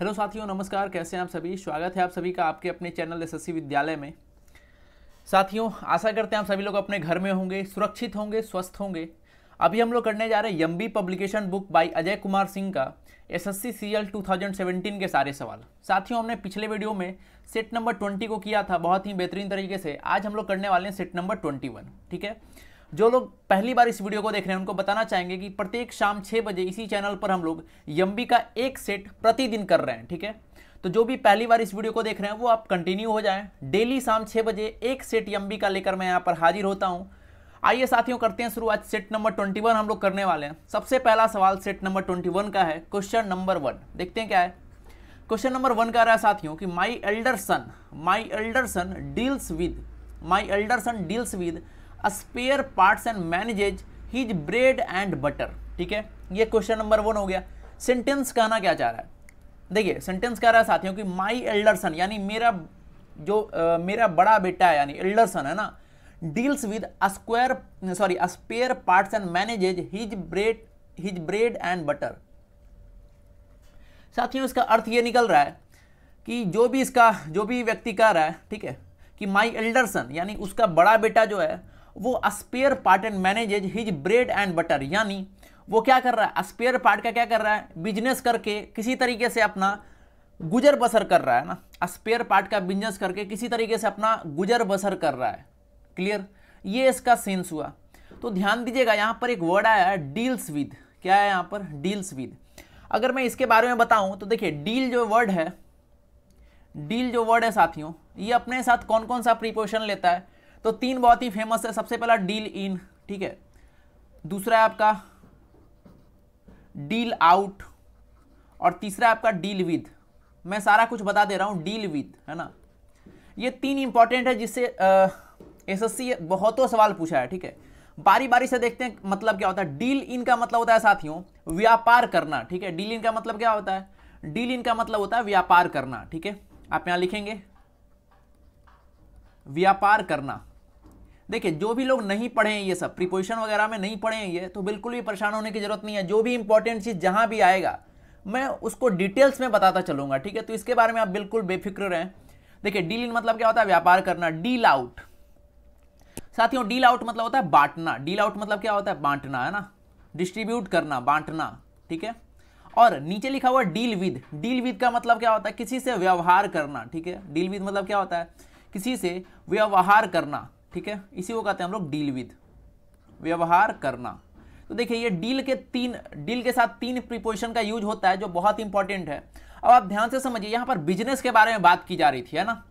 hello साथियों नमस्कार कैसे हैं आप सभी स्वागत है आप सभी का आपके अपने चैनल एस विद्यालय में साथियों आशा करते हैं आप सभी लोग अपने घर में होंगे सुरक्षित होंगे स्वस्थ होंगे अभी हम लोग करने जा रहे हैं यम्बी publication book by Ajay Kumar Singh का S S C C L two thousand seventeen के सारे सवाल साथियों हमने पिछले वीडियो में सेट नंबर ट्वेंटी को किया था बहुत ही बेहतरीन तरीके से आज हम लोग करने वाले हैं सेट नंबर ट्वेंटी वन ठीक है जो लोग पहली बार इस वीडियो को देख रहे हैं उनको बताना चाहेंगे कि प्रत्येक शाम छः बजे इसी चैनल पर हम लोग यम्बी का एक सेट प्रतिदिन कर रहे हैं ठीक है तो जो भी पहली बार इस वीडियो को देख रहे हैं वो आप कंटिन्यू हो जाएं डेली शाम छः बजे एक सेट यम्बी का लेकर मैं यहाँ पर हाजिर होता हूँ आइए साथियों करते हैं शुरुआत सेट नंबर ट्वेंटी वन हम लोग करने वाले हैं सबसे पहला सवाल सेट नंबर ट्वेंटी वन का है क्वेश्चन नंबर वन देखते हैं क्या है क्वेश्चन नंबर वन का रहा है साथियों कि my elder son my elder son deals with my elder son deals with spare parts and manages his bread and butter ठीक है ये क्वेश्चन नंबर वन हो गया सेंटेंस कहना क्या चाह रहा है देखिए सेंटेंस कह रहा है साथियों कि माई एल्डरसन यानी मेरा जो आ, मेरा बड़ा बेटा है यानी एल्डरसन है ना deals with square sorry spare parts and manages his bread his bread and butter साथियों इसका अर्थ ये निकल रहा है कि जो भी इसका जो भी व्यक्ति कह रहा है ठीक है कि माई एल्डरसन यानी उसका बड़ा बेटा जो है वो spare part and manages his bread and butter यानी वो क्या कर रहा है स्पेयर पार्ट का क्या कर रहा है बिजनेस करके किसी तरीके से अपना गुजर बसर कर रहा है ना अस्पेयर पार्ट का बिजनेस करके किसी तरीके से अपना गुजर बसर कर रहा है क्लियर ये इसका सेंस हुआ तो ध्यान दीजिएगा यहाँ पर एक वर्ड आया है डील्स विद क्या है यहाँ पर डील्स विद अगर मैं इसके बारे में बताऊं तो देखिए डील जो वर्ड है डील जो वर्ड है साथियों ये अपने साथ कौन कौन सा प्रीपोशन लेता है तो तीन बहुत ही फेमस है सबसे पहला डील इन ठीक है दूसरा है आपका डील आउट और तीसरा आपका डील विद मैं सारा कुछ बता दे रहा हूँ डील विद है ना ये तीन इंपॉर्टेंट है जिससे एसएससी बहुतों सवाल पूछा है ठीक है बारी बारी से देखते हैं मतलब क्या होता है डील इन का मतलब होता है साथियों व्यापार करना ठीक है डील इन का मतलब क्या होता है डील इन का मतलब होता है व्यापार करना ठीक है आप यहां लिखेंगे व्यापार करना देखिए जो भी लोग नहीं पढ़े हैं ये सब प्रिपोजिशन वगैरह में नहीं पढ़े हैं ये तो बिल्कुल भी परेशान होने की ज़रूरत नहीं है जो भी इंपॉर्टेंट चीज़ जहाँ भी आएगा मैं उसको डिटेल्स में बताता चलूंगा ठीक है तो इसके बारे में आप बिल्कुल बेफिक्र रहें देखिए डील इन मतलब क्या होता है व्यापार करना डील आउट साथियों डील आउट मतलब होता है बांटना डील आउट मतलब क्या होता है बांटना है ना डिस्ट्रीब्यूट करना बांटना ठीक है और नीचे लिखा हुआ डील विद डील विद का मतलब क्या होता है किसी से व्यवहार करना ठीक है डील विद मतलब क्या होता है किसी से व्यवहार करना ठीक है इसी को कहते हैं हम लोग डील विद व्यवहार करना तो देखिए ये डील के तीन डील के साथ तीन प्रीपोजिशन का यूज होता है जो बहुत इंपॉर्टेंट है अब आप ध्यान से समझिए यहाँ पर बिजनेस के बारे में बात की जा रही थी है ना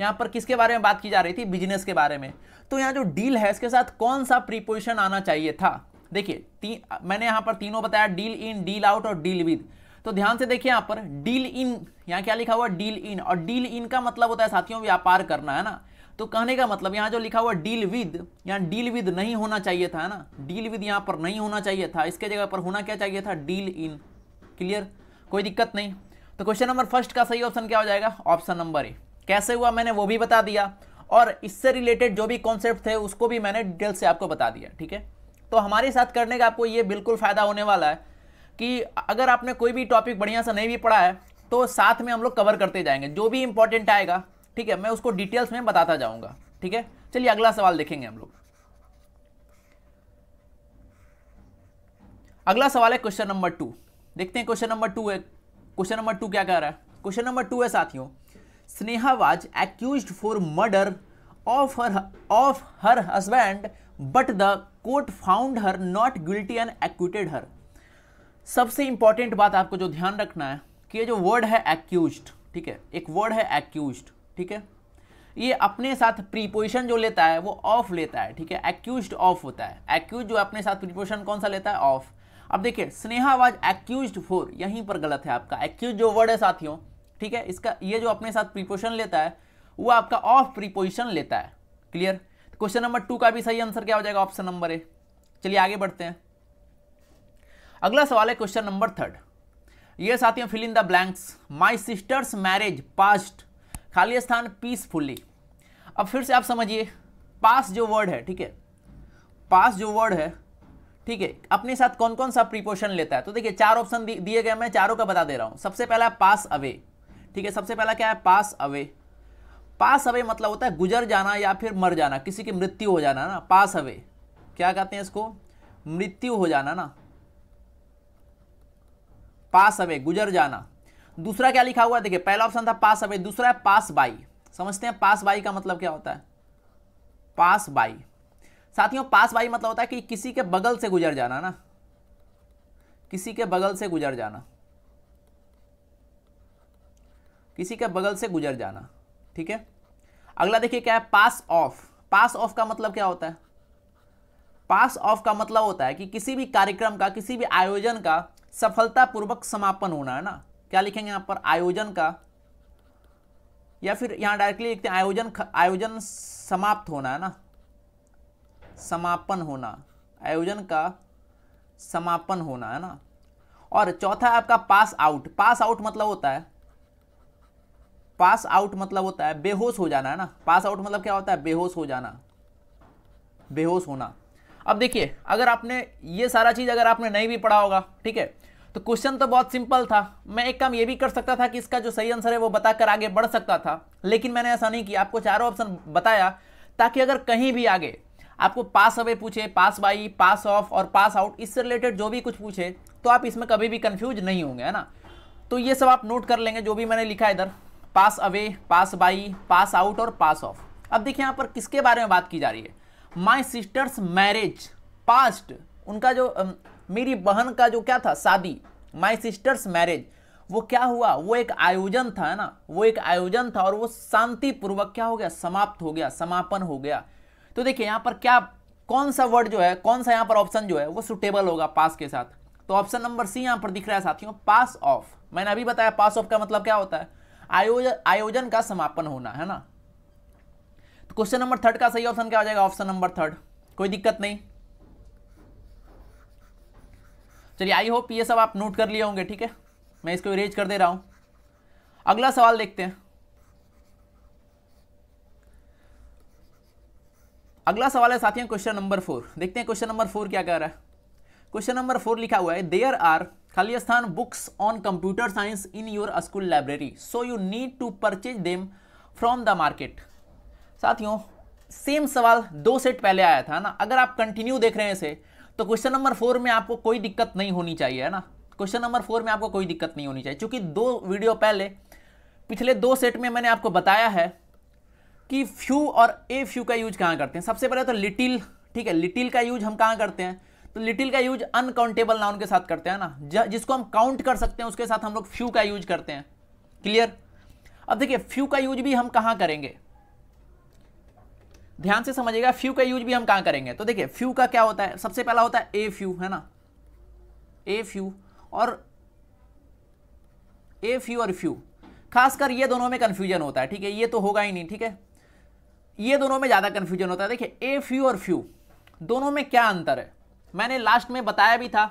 यहाँ पर किसके बारे में बात की जा रही थी बिजनेस के बारे में तो यहाँ जो डील है इसके साथ कौन सा प्रीपोजिशन आना चाहिए था देखिए तीन मैंने यहाँ पर तीनों बताया डील इन डील आउट और डील विद तो ध्यान से देखिए यहाँ पर डील इन यहाँ क्या लिखा हुआ डील इन और डील इन का मतलब होता है साथियों व्यापार करना है ना तो कहने का मतलब यहाँ जो लिखा हुआ डील विद यहाँ डील विद नहीं होना चाहिए था ना डील विद यहाँ पर नहीं होना चाहिए था इसके जगह पर होना क्या चाहिए था डील इन क्लियर कोई दिक्कत नहीं तो क्वेश्चन नंबर फर्स्ट का सही ऑप्शन क्या हो जाएगा ऑप्शन नंबर ए कैसे हुआ मैंने वो भी बता दिया और इससे रिलेटेड जो भी कॉन्सेप्ट थे उसको भी मैंने डिटेल से आपको बता दिया ठीक है तो हमारे साथ करने का आपको ये बिल्कुल फ़ायदा होने वाला है कि अगर आपने कोई भी टॉपिक बढ़िया से नहीं भी पढ़ा है तो साथ में हम लोग कवर करते जाएंगे जो भी इंपॉर्टेंट आएगा ठीक है मैं उसको डिटेल्स में बताता जाऊंगा ठीक है चलिए अगला सवाल देखेंगे हम लोग अगला सवाल है क्वेश्चन नंबर टू देखते हैं क्वेश्चन नंबर टू है क्वेश्चन नंबर टू क्या कह रहा है क्वेश्चन नंबर टू है साथियों Sneha was accused for murder of her of her husband but the court found her not guilty and acquitted her सबसे इंपॉर्टेंट बात आपको जो ध्यान रखना है कि ये जो वर्ड है एक्यूज ठीक है एक वर्ड है एक्यूज्ड ठीक है ये अपने साथ प्रीपोजिशन जो लेता है वो ऑफ लेता है ठीक है एक्यूज ऑफ होता है एक्यूज जो अपने साथ प्रीपोजिशन कौन सा लेता है ऑफ अब देखिए स्नेहा वाज एक्यूज फोर यहीं पर गलत है आपका एक्यूज जो वर्ड है साथियों ठीक है इसका ये जो अपने साथ प्रीपोजिशन लेता है वो आपका ऑफ प्रीपोजिशन लेता है क्लियर क्वेश्चन नंबर टू का भी सही आंसर क्या हो जाएगा ऑप्शन नंबर ए चलिए आगे बढ़ते हैं अगला सवाल है क्वेश्चन नंबर थर्ड ये साथियों fill in the blanks my sister's marriage past खाली स्थान पीसफुली अब फिर से आप समझिए पास जो वर्ड है ठीक है पास जो वर्ड है ठीक है अपने साथ कौन कौन सा प्रीपोशन लेता है तो देखिए चार ऑप्शन दिए गए मैं चारों का बता दे रहा हूँ सबसे पहला पास अवे ठीक है सबसे पहला क्या है पास अवे पास अवे मतलब होता है गुजर जाना या फिर मर जाना किसी की मृत्यु हो जाना ना पास अवे क्या कहते हैं इसको मृत्यु हो जाना ना पास अवे गुजर जाना दूसरा क्या लिखा हुआ है देखिए पहला ऑप्शन था पास अवे दूसरा है पास बाई समझते हैं पास बाई का मतलब क्या होता है पास बाई साथियों पास बाई मतलब होता है कि किसी के बगल से गुजर जाना ना किसी के बगल से गुजर जाना किसी के बगल से गुजर जाना ठीक है अगला देखिए क्या है पास ऑफ पास ऑफ का मतलब क्या होता है पास ऑफ का मतलब होता है कि किसी भी कार्यक्रम का किसी भी आयोजन का सफलतापूर्वक समापन होना है ना क्या लिखेंगे यहाँ पर आयोजन का या फिर यहाँ डायरेक्टली लिखते हैं आयोजन आयोजन समाप्त होना है ना समापन होना आयोजन का समापन होना है ना और चौथा है आपका पास आउट पास आउट मतलब होता है पास आउट मतलब होता है बेहोश हो जाना है ना पास आउट मतलब क्या होता है बेहोश हो जाना बेहोश होना अब देखिए अगर आपने ये सारा चीज़ अगर आपने नहीं भी पढ़ा होगा ठीक है तो क्वेश्चन तो बहुत सिंपल था मैं एक काम ये भी कर सकता था कि इसका जो सही आंसर है वो बताकर आगे बढ़ सकता था लेकिन मैंने ऐसा नहीं किया आपको चारों ऑप्शन बताया ताकि अगर कहीं भी आगे आपको पास अवे पूछे पास बाई पास ऑफ और पास आउट इससे रिलेटेड जो भी कुछ पूछे तो आप इसमें कभी भी कन्फ्यूज नहीं होंगे है ना तो ये सब आप नोट कर लेंगे जो भी मैंने लिखा है इधर pass away pass by pass out और पास ऑफ अब देखिए यहाँ पर किसके बारे में बात की जा रही है माई सिस्टर्स मैरिज पास्ट उनका जो मेरी बहन का जो क्या था शादी माई सिस्टर्स मैरिज वो क्या हुआ वो एक आयोजन था ना वो एक आयोजन था और वो शांतिपूर्वक क्या हो गया समाप्त हो गया समापन हो गया तो देखिए यहाँ पर क्या कौन सा वर्ड जो है कौन सा यहाँ पर ऑप्शन जो है वो सुटेबल होगा पास के साथ तो ऑप्शन नंबर सी यहाँ पर दिख रहा है साथियों पास ऑफ मैंने अभी बताया पास ऑफ का मतलब क्या होता है आयोजन आयोजन का समापन होना है ना तो क्वेश्चन नंबर थर्ड का सही ऑप्शन क्या हो जाएगा ऑप्शन नंबर थर्ड कोई दिक्कत नहीं चलिए आई होप ये सब आप नोट कर लिए होंगे ठीक है मैं इसको इरेज कर दे रहा हूँ अगला सवाल देखते हैं अगला सवाल है साथियों क्वेश्चन नंबर फोर देखते हैं क्वेश्चन नंबर फोर क्या कह रहा है क्वेश्चन नंबर फोर लिखा हुआ है देयर आर खाली स्थान books on computer science in your school library so you need to purchase them from the market साथियों सेम सवाल दो सेट पहले आया था ना अगर आप कंटिन्यू देख रहे हैं इसे तो क्वेश्चन नंबर फोर में आपको कोई दिक्कत नहीं होनी चाहिए है ना क्वेश्चन नंबर फोर में आपको कोई दिक्कत नहीं होनी चाहिए क्योंकि दो वीडियो पहले पिछले दो सेट में मैंने आपको बताया है कि फ्यू और ए फ्यू का यूज कहाँ करते हैं सबसे पहले तो लिटिल ठीक है लिटिल का यूज हम कहाँ करते हैं तो लिटिल का यूज अनकाउंटेबल नाउन के साथ करते हैं ना जिसको हम काउंट कर सकते हैं उसके साथ हम लोग फ्यू का यूज करते हैं क्लियर अब देखिए फ्यू का यूज भी हम कहाँ करेंगे ध्यान से समझिएगा फ्यू का यूज भी हम कहाँ करेंगे तो देखिए फ्यू का क्या होता है सबसे पहला होता है ए फ्यू है ना ए फ्यू और ए फ्यू और फ्यू खासकर ये दोनों में कन्फ्यूजन होता है ठीक है ये तो होगा ही नहीं ठीक है ये दोनों में ज़्यादा कन्फ्यूजन होता है देखिए ए फ्यू और फ्यू दोनों में क्या अंतर है मैंने लास्ट में बताया भी था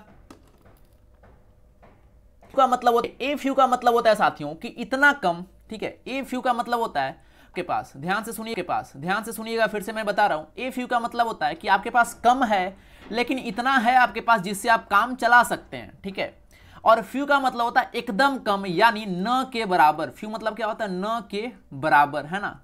का मतलब होता है ए फ्यू का मतलब होता है साथियों कि इतना कम ठीक है ए फ्यू का मतलब होता है आपके पास ध्यान से सुनिए के पास ध्यान से सुनिएगा फिर से मैं बता रहा हूँ ए फ्यू का मतलब होता है कि आपके पास कम है लेकिन इतना है आपके पास जिससे आप काम चला सकते हैं ठीक है और फ्यू का मतलब होता है एकदम कम यानी न के बराबर फ्यू मतलब क्या होता है न के बराबर है ना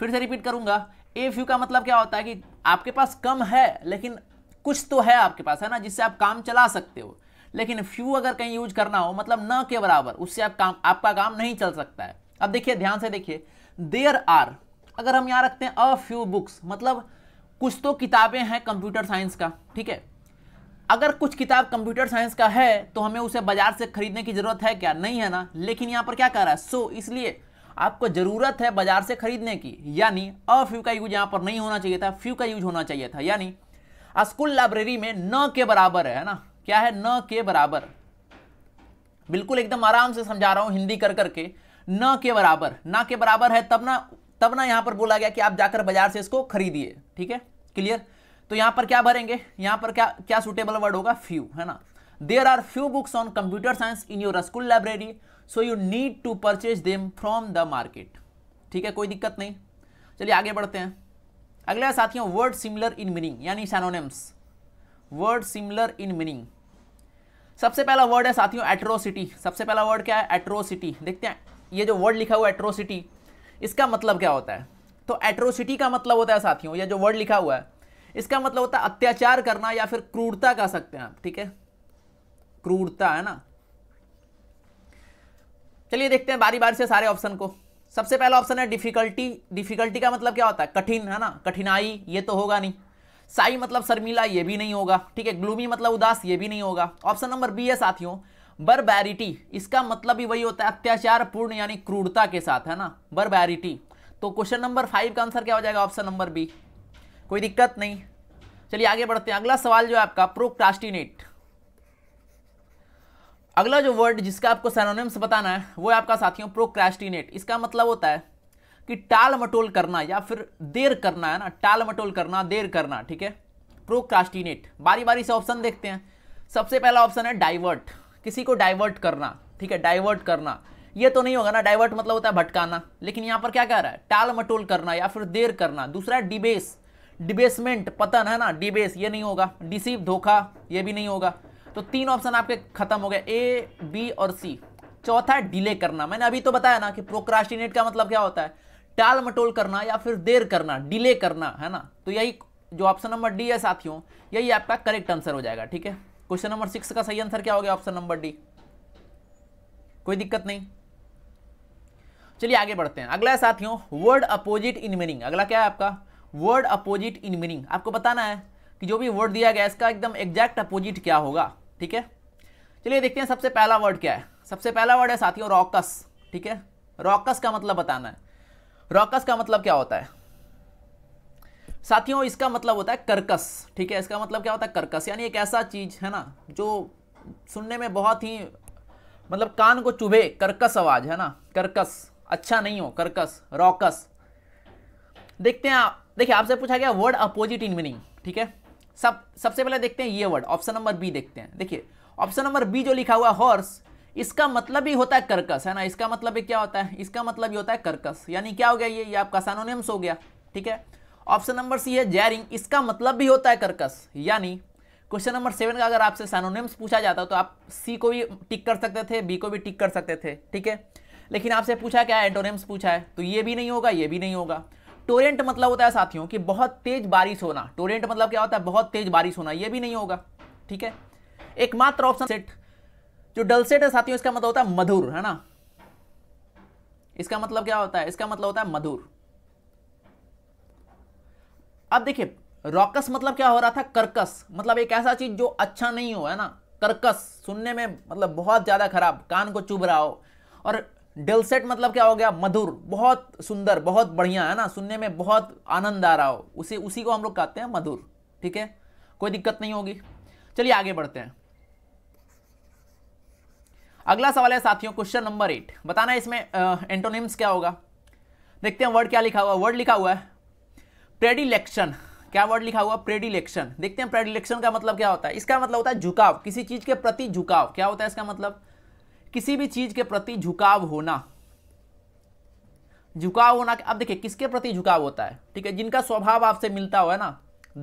फिर से रिपीट करूंगा ए फ्यू का मतलब क्या होता है कि आपके पास कम है लेकिन कुछ तो है आपके पास है ना जिससे आप काम चला सकते हो लेकिन फ्यू अगर कहीं यूज करना हो मतलब न के बराबर उससे आप काम आपका काम नहीं चल सकता है अब देखिए ध्यान से देखिए देयर आर अगर हम यहां रखते हैं अ फ्यू बुक्स मतलब कुछ तो किताबें हैं कंप्यूटर साइंस का ठीक है अगर कुछ किताब कंप्यूटर साइंस का है तो हमें उसे बाजार से खरीदने की ज़रूरत है क्या नहीं है ना लेकिन यहां पर क्या कह रहा है सो so, इसलिए आपको ज़रूरत है बाजार से खरीदने की यानी अ फ्यू का यूज यहां पर नहीं होना चाहिए था फ्यू का यूज होना चाहिए था यानी स्कूल लाइब्रेरी में न के बराबर है ना क्या है न के बराबर बिल्कुल एकदम आराम से समझा रहा हूं हिंदी कर करके न के बराबर ना के बराबर है तब ना तब ना यहां पर बोला गया कि आप जाकर बाजार से इसको खरीदिए ठीक है क्लियर तो यहां पर क्या भरेंगे यहां पर क्या क्या सुटेबल वर्ड होगा फ्यू है ना there are few books on computer science in your school library so you need to purchase them from the market ठीक है कोई दिक्कत नहीं चलिए आगे बढ़ते हैं अगले साथियों वर्ड सिमिलर इन मीनिंग यानी synonyms word similar in meaning सबसे पहला वर्ड है साथियों एट्रोसिटी सबसे पहला वर्ड क्या है एट्रोसिटी देखते हैं ये जो वर्ड लिखा हुआ एट्रोसिटी इसका मतलब क्या होता है तो एट्रोसिटी का मतलब होता है साथियों ये जो वर्ड लिखा हुआ है इसका मतलब होता है अत्याचार करना या फिर क्रूरता कह सकते हैं आप ठीक है क्रूरता है ना चलिए देखते हैं बारी बारी से सारे ऑप्शन को सबसे पहला ऑप्शन है डिफिकल्टी डिफिकल्टी का मतलब क्या होता है कठिन है ना कठिनाई ये तो होगा नहीं साई मतलब शर्मिला ये भी नहीं होगा ठीक है ग्लूमी मतलब उदास ये भी नहीं होगा ऑप्शन नंबर बी है साथियों बर्बैरिटी इसका मतलब ही वही होता है अत्याचार पूर्ण यानी क्रूरता के साथ है ना बर्बैरिटी तो क्वेश्चन नंबर फाइव का आंसर क्या हो जाएगा ऑप्शन नंबर बी कोई दिक्कत नहीं चलिए आगे बढ़ते हैं अगला सवाल जो है आपका प्रोक्रास्टिनेट अगला जो वर्ड जिसका आपको सैनोनिम्स बताना है वो है आपका साथियों प्रोक्रास्टिनेट इसका मतलब होता है कि टाल मटोल करना या फिर देर करना है ना टाल मटोल करना देर करना ठीक है प्रोक्रास्टिनेट बारी बारी से ऑप्शन देखते हैं सबसे पहला ऑप्शन है डाइवर्ट किसी को डाइवर्ट करना ठीक है डाइवर्ट करना ये तो नहीं होगा ना डाइवर्ट मतलब होता है भटकाना लेकिन यहाँ पर क्या कह रहा है टाल मटोल करना या फिर देर करना दूसरा डिबेस डिबेसमेंट पतन है ना डिबेस ये नहीं होगा डिसीव धोखा ये भी नहीं होगा तो तीन ऑप्शन आपके खत्म हो गए ए बी और सी चौथा है डिले करना मैंने अभी तो बताया ना कि प्रोक्रास्टिनेट का मतलब क्या होता है टाल मटोल करना या फिर देर करना डिले करना है ना तो यही जो ऑप्शन नंबर डी है साथियों यही आपका करेक्ट आंसर हो जाएगा ठीक है क्वेश्चन नंबर सिक्स का सही आंसर क्या हो गया ऑप्शन नंबर डी कोई दिक्कत नहीं चलिए आगे बढ़ते हैं अगला है साथियों वर्ड अपोजिट इन मीनिंग अगला क्या है आपका वर्ड अपोजिट इन मीनिंग आपको बताना है कि जो भी वर्ड दिया गया इसका एकदम एग्जैक्ट अपोजिट क्या होगा ठीक है चलिए देखते हैं सबसे पहला वर्ड क्या है सबसे पहला वर्ड है साथियों रॉकस ठीक है रॉकस का मतलब बताना है रॉकस का मतलब क्या होता है साथियों इसका मतलब होता है कर्कस ठीक है इसका मतलब क्या होता है कर्कस यानी एक ऐसा चीज है ना जो सुनने में बहुत ही मतलब कान को चुभे कर्कस आवाज है ना कर्कस अच्छा नहीं हो कर्कस रॉकस देखते हैं आप देखिए आपसे पूछा गया वर्ड अपोजिट इन मीनिंग ठीक है सब सबसे पहले देखते हैं ये वर्ड ऑप्शन नंबर बी देखते हैं देखिए ऑप्शन नंबर बी जो लिखा हुआ हॉर्स इसका मतलब ही होता है कर्कस है ना इसका मतलब क्या होता है इसका मतलब ही होता है कर्कस यानी क्या हो गया ये ये आपका सानोनेम्स हो गया ठीक है ऑप्शन नंबर सी है जैरिंग इसका मतलब भी होता है कर्कस यानी क्वेश्चन नंबर सेवन का अगर आपसे सैनोनिम्स पूछा जाता तो आप सी को भी टिक कर सकते थे बी को भी टिक कर सकते थे ठीक है लेकिन आपसे पूछा क्या एंटोनिम्स पूछा है तो ये भी नहीं होगा ये भी नहीं होगा टोरेंट मतलब होता है साथियों कि बहुत तेज बारिश होना टोरेंट मतलब क्या होता है बहुत तेज बारिश होना ये भी नहीं होगा ठीक है एकमात्र ऑप्शन सेट जो डलसेट है साथियों इसका मतलब होता है मधुर है ना इसका मतलब क्या होता है इसका मतलब होता है मधुर अब देखिए रॉकस मतलब क्या हो रहा था कर्कस मतलब एक ऐसा चीज जो अच्छा नहीं हो है ना कर्कस सुनने में मतलब बहुत ज्यादा खराब कान को चुभ रहा हो और डेलसेट मतलब क्या हो गया मधुर बहुत सुंदर बहुत बढ़िया है ना सुनने में बहुत आनंद आ रहा हो उसे उसी को हम लोग कहते हैं मधुर ठीक है कोई दिक्कत नहीं होगी चलिए आगे बढ़ते हैं अगला सवाल है साथियों क्वेश्चन नंबर एट बताना इसमें एंटोनिम्स क्या होगा देखते हैं वर्ड क्या लिखा हुआ वर्ड लिखा हुआ है प्रेडिलेक्शन क्या वर्ड लिखा हुआ प्रेडिलेक्शन देखते हैं प्रेडिलेक्शन का मतलब क्या होता है इसका मतलब होता है झुकाव किसी चीज़ के प्रति झुकाव क्या होता है इसका मतलब किसी भी चीज़ के प्रति झुकाव होना झुकाव होना अब देखिए किसके प्रति झुकाव होता है ठीक है जिनका स्वभाव आपसे मिलता हुआ है ना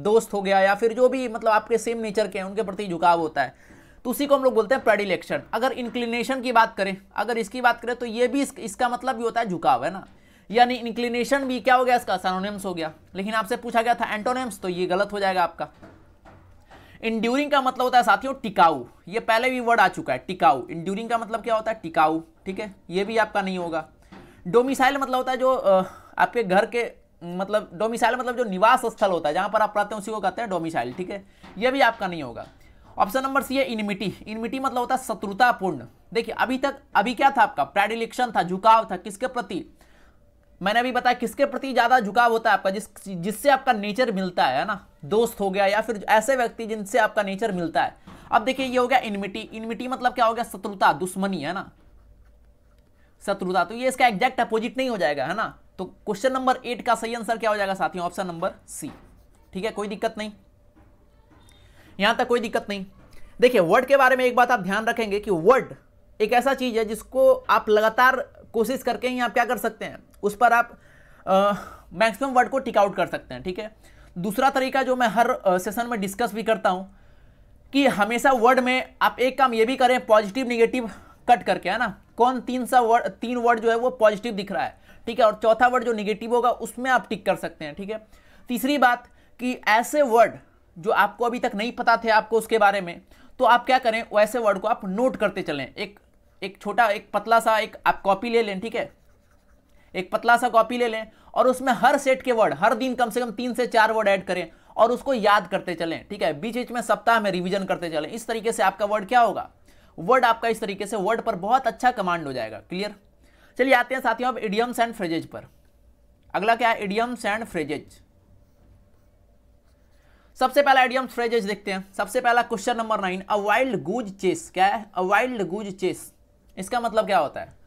दोस्त हो गया या फिर जो भी मतलब आपके सेम नेचर के हैं उनके प्रति झुकाव होता है तो उसी को हम लोग बोलते हैं प्रेडिलेक्शन अगर इंक्लिनेशन की बात करें अगर इसकी बात करें तो ये भी इसका मतलब भी होता है झुकाव है ना यानी इंक्लिनेशन भी क्या हो गया इसका सैनोनिम्स हो गया लेकिन आपसे पूछा गया था एंटोनिम्स तो ये गलत हो जाएगा आपका इंड्यूरिंग का मतलब होता है साथियों टिकाऊ ये पहले भी वर्ड आ चुका है टिकाऊ इंड्यूरिंग का मतलब क्या होता है टिकाऊ ठीक है ये भी आपका नहीं होगा डोमिसाइल मतलब होता है जो आपके घर के मतलब डोमिसाइल मतलब जो निवास स्थल होता है जहां पर आप रहते हैं उसी को कहते हैं डोमिसाइल ठीक है यह भी आपका नहीं होगा ऑप्शन नंबर सी है इनमिटी इनमिटी मतलब होता है शत्रुतापूर्ण देखिए अभी तक अभी क्या था आपका प्रेडिलेक्शन था झुकाव था किसके प्रति मैंने अभी बताया किसके प्रति ज़्यादा झुकाव होता है आपका जिस जिससे आपका नेचर मिलता है ना दोस्त हो गया या फिर ऐसे व्यक्ति जिनसे आपका नेचर मिलता है अब देखिए ये हो गया इनमिटी इनमिटी मतलब क्या हो गया शत्रुता दुश्मनी है ना शत्रुता तो ये इसका एग्जैक्ट अपोजिट नहीं हो जाएगा है ना तो क्वेश्चन नंबर एट का सही आंसर क्या हो जाएगा साथियों ऑप्शन नंबर सी ठीक है कोई दिक्कत नहीं यहां तक कोई दिक्कत नहीं देखिए वर्ड के बारे में एक बात आप ध्यान रखेंगे कि वर्ड एक ऐसा चीज है जिसको आप लगातार कोशिश करके ही आप क्या कर सकते हैं उस पर आप मैक्सिमम वर्ड को टिक आउट कर सकते हैं ठीक है दूसरा तरीका जो मैं हर सेशन में डिस्कस भी करता हूँ कि हमेशा वर्ड में आप एक काम ये भी करें पॉजिटिव निगेटिव कट करके है ना कौन तीन सा वर्ड तीन वर्ड जो है वो पॉजिटिव दिख रहा है ठीक है और चौथा वर्ड जो निगेटिव होगा उसमें आप टिक कर सकते हैं ठीक है तीसरी बात कि ऐसे वर्ड जो आपको अभी तक नहीं पता थे आपको उसके बारे में तो आप क्या करें वैसे वर्ड को आप नोट करते चलें एक एक छोटा एक पतला सा एक आप कॉपी ले लें ठीक है एक पतला सा कॉपी ले लें और उसमें हर सेट के वर्ड हर दिन कम से कम तीन से चार वर्ड ऐड करें और उसको याद करते चलें ठीक है बीच बीच में सप्ताह में रिवीजन करते चलें इस तरीके से आपका वर्ड क्या होगा वर्ड आपका इस तरीके से वर्ड पर बहुत अच्छा कमांड हो जाएगा क्लियर चलिए आते हैं साथियों अब इडियम्स एंड फ्रेजेज पर अगला क्या है इडियम्स एंड फ्रेजेज सबसे पहला इडियम्स फ्रेजेज देखते हैं सबसे पहला question number nine a wild goose chase क्या है अ वाइल्ड गूज चेस इसका मतलब क्या होता है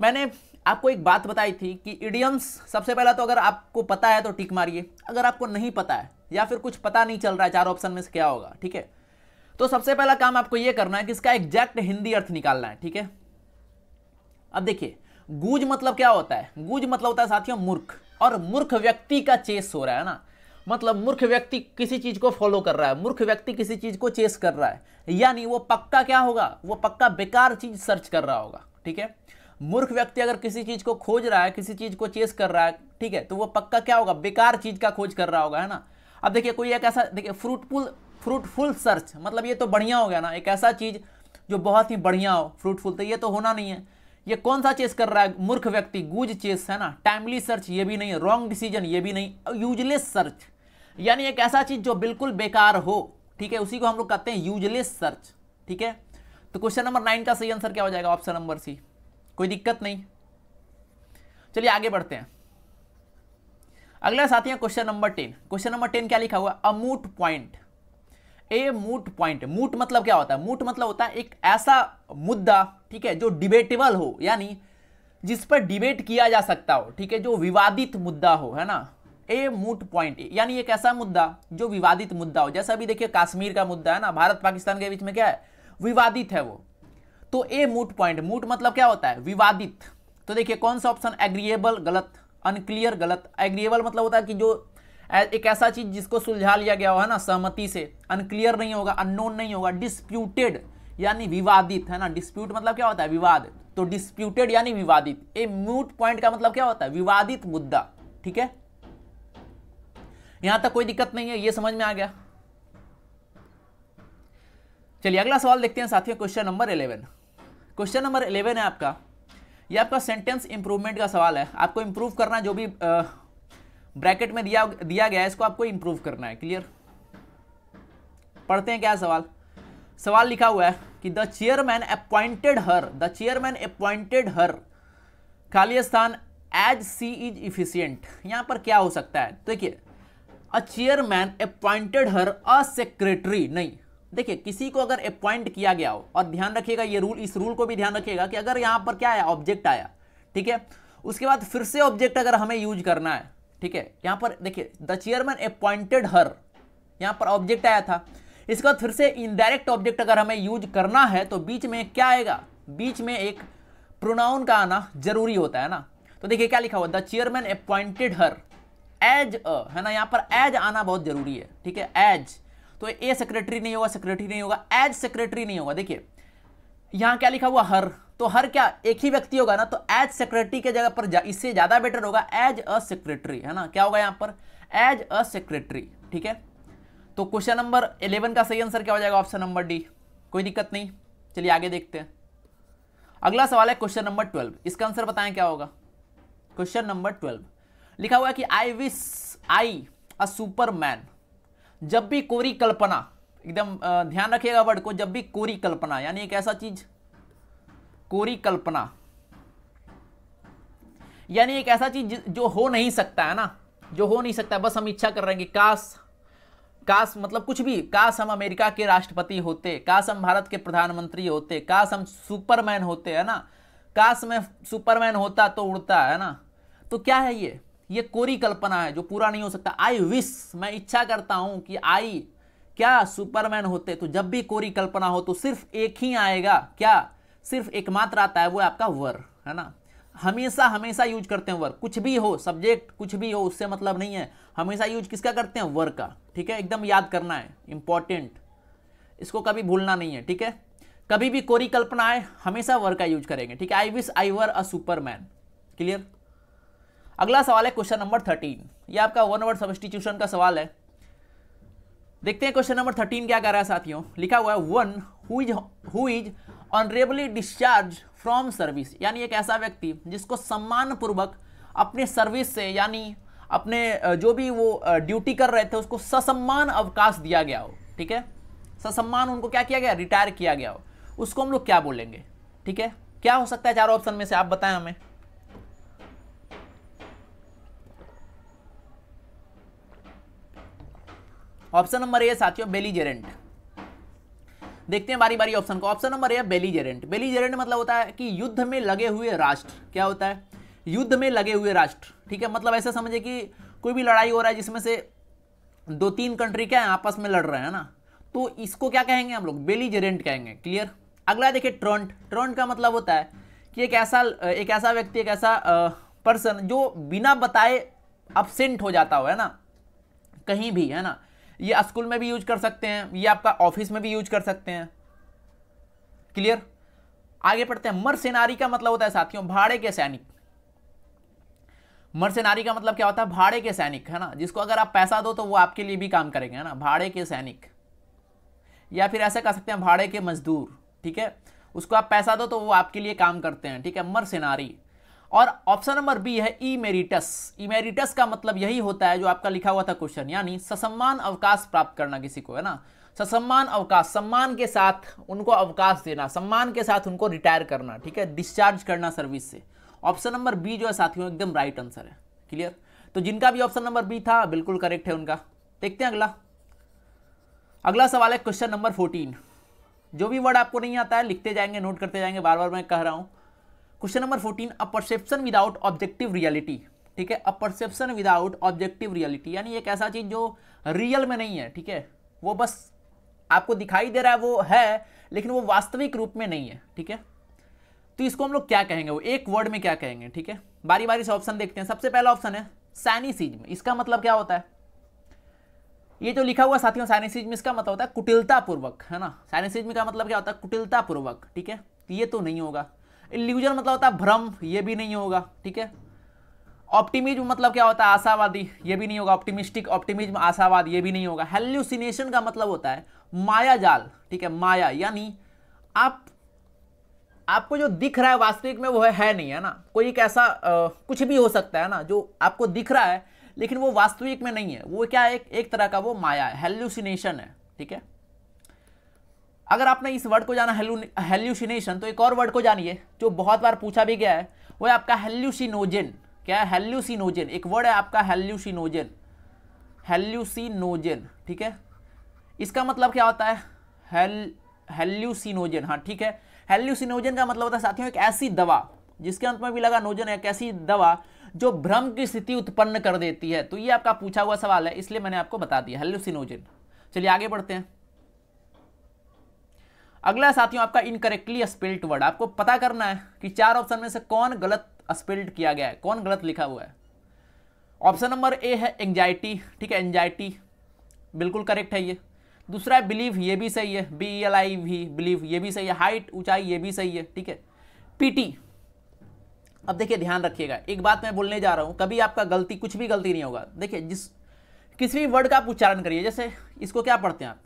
मैंने आपको एक बात बताई थी कि इडियम्स सबसे पहला तो अगर आपको पता है तो टिक मारिए अगर आपको नहीं पता है या फिर कुछ पता नहीं चल रहा है चार ऑप्शन में से क्या होगा ठीक है तो सबसे पहला काम आपको यह करना है कि इसका एग्जैक्ट हिंदी अर्थ निकालना है ठीक है अब देखिए गूज मतलब क्या होता है गूज मतलब होता है साथियों मूर्ख और मूर्ख व्यक्ति का चेस हो रहा है ना मतलब मूर्ख व्यक्ति किसी चीज़ को फॉलो कर रहा है मूर्ख व्यक्ति किसी चीज़ को चेस कर रहा है यानी वो पक्का क्या होगा वो पक्का बेकार चीज़ सर्च कर रहा होगा ठीक है मूर्ख व्यक्ति अगर किसी चीज़ को खोज रहा है किसी चीज़ को चेस कर रहा है ठीक है तो वो पक्का क्या होगा बेकार चीज़ का खोज कर रहा होगा है ना अब देखिए कोई एक ऐसा देखिए फ्रूटफुल फ्रूटफुल सर्च मतलब ये तो बढ़िया हो गया ना एक ऐसा चीज़ जो बहुत ही बढ़िया हो फ्रूटफुल तो ये तो होना नहीं है ये कौन सा चेस कर रहा है मूर्ख व्यक्ति गूज चेस है ना टाइमली सर्च ये भी नहीं रॉन्ग डिसीजन ये भी नहीं यूजलेस सर्च यानी एक ऐसा चीज जो बिल्कुल बेकार हो ठीक है उसी को हम लोग कहते हैं यूजलेस सर्च ठीक है तो क्वेश्चन नंबर नाइन का सही आंसर क्या हो जाएगा ऑप्शन नंबर सी कोई दिक्कत नहीं चलिए आगे बढ़ते हैं अगला साथी है question number ten question number ten क्या लिखा हुआ अमूट पॉइंट ए मूट पॉइंट मूट मतलब क्या होता है मूट मतलब होता है एक ऐसा मुद्दा ठीक है जो डिबेटेबल हो यानी जिस पर डिबेट किया जा सकता हो ठीक है जो विवादित मुद्दा हो है ना ए मूट पॉइंट यानी एक ऐसा मुद्दा जो विवादित मुद्दा हो जैसा अभी देखिए कश्मीर का मुद्दा है ना भारत पाकिस्तान के बीच में क्या है विवादित है वो तो ए मूट पॉइंट मूट मतलब क्या होता है विवादित तो देखिए कौन सा ऑप्शन एग्रीएबल गलत अनक्लियर गलत एग्रीएबल मतलब होता है कि जो एक ऐसा चीज जिसको सुलझा लिया गया हो है ना सहमति से अनक्लियर नहीं होगा अननोन नहीं होगा डिस्प्यूटेड यानी विवादित है ना डिस्प्यूट मतलब क्या होता है विवाद तो डिस्प्यूटेड यानी विवादित ए मूट पॉइंट का मतलब क्या होता है विवादित मुद्दा ठीक है यहां तक कोई दिक्कत नहीं है ये समझ में आ गया चलिए अगला सवाल देखते हैं साथियों question number eleven question number eleven है आपका ये आपका सेंटेंस इंप्रूवमेंट का सवाल है आपको इंप्रूव करना जो भी ब्रैकेट में दिया दिया गया है इसको आपको इंप्रूव करना है क्लियर पढ़ते हैं क्या सवाल सवाल लिखा हुआ है कि the chairman appointed her the chairman appointed her खाली स्थान एज सी इज इफिशियंट यहां पर क्या हो सकता है देखिए a chairman appointed her a secretary नहीं देखिए किसी को अगर अपॉइंट किया गया हो और ध्यान रखिएगा ये रूल इस रूल को भी ध्यान रखिएगा कि अगर यहाँ पर क्या आया ऑब्जेक्ट आया ठीक है उसके बाद फिर से ऑब्जेक्ट अगर हमें यूज करना है ठीक है यहाँ पर देखिए द चेयरमैन अपॉइंटेड हर यहाँ पर ऑब्जेक्ट आया था इसके बाद फिर से इनडायरेक्ट ऑब्जेक्ट अगर हमें यूज करना है तो बीच में क्या आएगा बीच में एक प्रोनाउन का आना जरूरी होता है ना तो देखिए क्या लिखा हुआ the chairman appointed her as a है ना यहाँ पर एज आना बहुत जरूरी है ठीक है एज तो ए सेक्रेटरी नहीं होगा सेक्रेटरी नहीं होगा एज सेक्रेटरी नहीं होगा देखिए यहाँ क्या लिखा हुआ हर तो हर क्या एक ही व्यक्ति होगा ना तो एज सेक्रेटरी के जगह पर जा, इससे ज़्यादा बेटर होगा एज अ सेक्रेटरी है ना क्या होगा यहाँ पर एज अ सेक्रेटरी ठीक है तो क्वेश्चन नंबर इलेवन का सही आंसर क्या हो जाएगा ऑप्शन नंबर डी कोई दिक्कत नहीं चलिए आगे देखते हैं अगला सवाल है क्वेश्चन नंबर ट्वेल्व इसका आंसर बताएं क्या होगा क्वेश्चन नंबर ट्वेल्व लिखा हुआ है कि आई विस आई अ सुपरमैन जब भी कोरी कल्पना एकदम ध्यान रखिएगा वर्ड को जब भी कोरी कल्पना यानी एक ऐसा चीज कोरी कल्पना यानी एक ऐसा चीज जो हो नहीं सकता है ना जो हो नहीं सकता बस हम इच्छा कर रहे हैं कि काश काश मतलब कुछ भी काश हम अमेरिका के राष्ट्रपति होते काश हम भारत के प्रधानमंत्री होते काश हम सुपरमैन होते है ना काश मैं सुपरमैन होता तो उड़ता है ना तो क्या है ये ये कोरी कल्पना है जो पूरा नहीं हो सकता आई विश मैं इच्छा करता हूं कि आई क्या सुपरमैन होते तो जब भी कोरी कल्पना हो तो सिर्फ एक ही आएगा क्या सिर्फ एकमात्र आता है वो आपका वर है ना हमेशा हमेशा यूज करते हैं वर कुछ भी हो सब्जेक्ट कुछ भी हो उससे मतलब नहीं है हमेशा यूज किसका करते हैं वर का ठीक है एकदम याद करना है इंपॉर्टेंट इसको कभी भूलना नहीं है ठीक है कभी भी कोरी कल्पना आए हमेशा वर का यूज करेंगे ठीक है I wish I were a superman clear अगला सवाल है क्वेश्चन नंबर थर्टीन ये आपका वन वर्ड सब्सटीट्यूशन का सवाल है देखते हैं क्वेश्चन नंबर थर्टीन क्या कह रहा है साथियों लिखा हुआ है one who is honourably discharged from service यानी एक ऐसा व्यक्ति जिसको सम्मानपूर्वक अपने सर्विस से यानी अपने जो भी वो ड्यूटी कर रहे थे उसको ससम्मान अवकाश दिया गया हो ठीक है ससम्मान उनको क्या किया गया रिटायर किया गया हो उसको हम लोग क्या बोलेंगे ठीक है क्या हो सकता है चारों ऑप्शन में से आप बताएं हमें ऑप्शन नंबर ए साथियों बेलीजेरेंट देखते हैं बारी बारी ऑप्शन को ऑप्शन नंबर ए बेलीजेरेंट बेलीजेरेंट मतलब होता है कि युद्ध में लगे हुए राष्ट्र क्या होता है युद्ध में लगे हुए राष्ट्र ठीक है मतलब ऐसा समझे कि कोई भी लड़ाई हो रहा है जिसमें से दो तीन कंट्री क्या है आपस में लड़ रहे हैं ना तो इसको क्या कहेंगे हम लोग बेलीजेरेंट कहेंगे क्लियर अगला देखिए ट्रंट ट्रंट का मतलब होता है कि एक ऐसा एक ऐसा व्यक्ति एक ऐसा पर्सन जो बिना बताए अपसेंट हो जाता हो है ना कहीं भी है ना ये स्कूल में भी यूज कर सकते हैं ये आपका ऑफिस में भी यूज कर सकते हैं क्लियर आगे पढ़ते हैं मर्सेनारी का मतलब होता है साथियों भाड़े के सैनिक मर्सेनारी का मतलब क्या होता है भाड़े के सैनिक है ना जिसको अगर आप पैसा दो तो वो आपके लिए भी काम करेंगे है ना भाड़े के सैनिक या फिर ऐसा कह सकते हैं भाड़े के मजदूर ठीक है उसको आप पैसा दो तो वो आपके लिए काम करते हैं ठीक है मर्सेनारी और ऑप्शन नंबर बी है इमेरिटस इमेरिटस का मतलब यही होता है जो आपका लिखा हुआ था क्वेश्चन यानी ससम्मान अवकाश प्राप्त करना किसी को है ना ससम्मान अवकाश सम्मान के साथ उनको अवकाश देना सम्मान के साथ उनको रिटायर करना ठीक है डिस्चार्ज करना सर्विस से ऑप्शन नंबर बी जो है साथियों एकदम राइट आंसर है क्लियर तो जिनका भी ऑप्शन नंबर बी था बिल्कुल करेक्ट है उनका देखते हैं अगला अगला सवाल है क्वेश्चन नंबर फोर्टीन जो भी वर्ड आपको नहीं आता है लिखते जाएंगे नोट करते जाएंगे बार बार मैं कह रहा हूं question number fourteen a perception without objective reality ठीक है a perception without objective reality यानी एक ऐसा चीज जो रियल में नहीं है ठीक है वो बस आपको दिखाई दे रहा है वो है लेकिन वो वास्तविक रूप में नहीं है ठीक है तो इसको हम लोग क्या कहेंगे वो एक वर्ड में क्या कहेंगे ठीक है बारी बारी से ऑप्शन देखते हैं सबसे पहला ऑप्शन है में इसका मतलब क्या होता है ये जो लिखा हुआ साथियों में इसका मतलब होता है कुटिलतापूर्वक है ना सैनिसिज्म का मतलब क्या होता है कुटिलतापूर्वक ठीक है ये तो नहीं होगा इल्यूजन मतलब होता है भ्रम ये भी नहीं होगा ठीक है ऑप्टिमिज्म मतलब क्या होता है आशावादी ये भी नहीं होगा ऑप्टिमिस्टिक ऑप्टिमिज्म आशावाद ये भी नहीं होगा हेल्यूसिनेशन का मतलब होता है माया जाल ठीक है माया यानी आप आपको जो दिख रहा है वास्तविक में वो है, है नहीं है ना कोई एक ऐसा आ, कुछ भी हो सकता है ना जो आपको दिख रहा है लेकिन वो वास्तविक में नहीं है वो क्या है एक, एक तरह का वो माया है हेल्यूसिनेशन है ठीक है अगर आपने इस वर्ड को जाना हेल्यूशिनेशन तो एक और वर्ड को जानिए जो बहुत बार पूछा भी गया है वो है आपका हेल्यूशिनोजन क्या है हेल्यूसिनोजन एक वर्ड है आपका हेल्यूसिनोजन हेल्यूसिनोजन ठीक है इसका मतलब क्या होता है हेल हेल्यूसिनोजन हाँ ठीक है हेल्यूसिनोजन का मतलब होता है साथियों एक ऐसी दवा जिसके अंत में भी लगा नोजन एक ऐसी दवा जो भ्रम की स्थिति उत्पन्न कर देती है तो ये आपका पूछा हुआ सवाल है इसलिए मैंने आपको बता दिया हेल्यूसिनोजन चलिए आगे बढ़ते हैं अगला साथियों आपका इनकरेक्टली स्पेल्ट वर्ड आपको पता करना है कि चार ऑप्शन में से कौन गलत स्पेल्ट किया गया है कौन गलत लिखा हुआ है ऑप्शन नंबर ए है एंगजाइटी ठीक है एंगजाइटी बिल्कुल करेक्ट है ये दूसरा है बिलीव ये भी सही है B L I V believe ये भी सही है हाइट ऊंचाई ये भी सही है ठीक है पीटी अब देखिए ध्यान रखिएगा एक बात मैं बोलने जा रहा हूँ कभी आपका गलती कुछ भी गलती नहीं होगा देखिए जिस किसी भी वर्ड का आप उच्चारण करिए जैसे इसको क्या पढ़ते हैं आप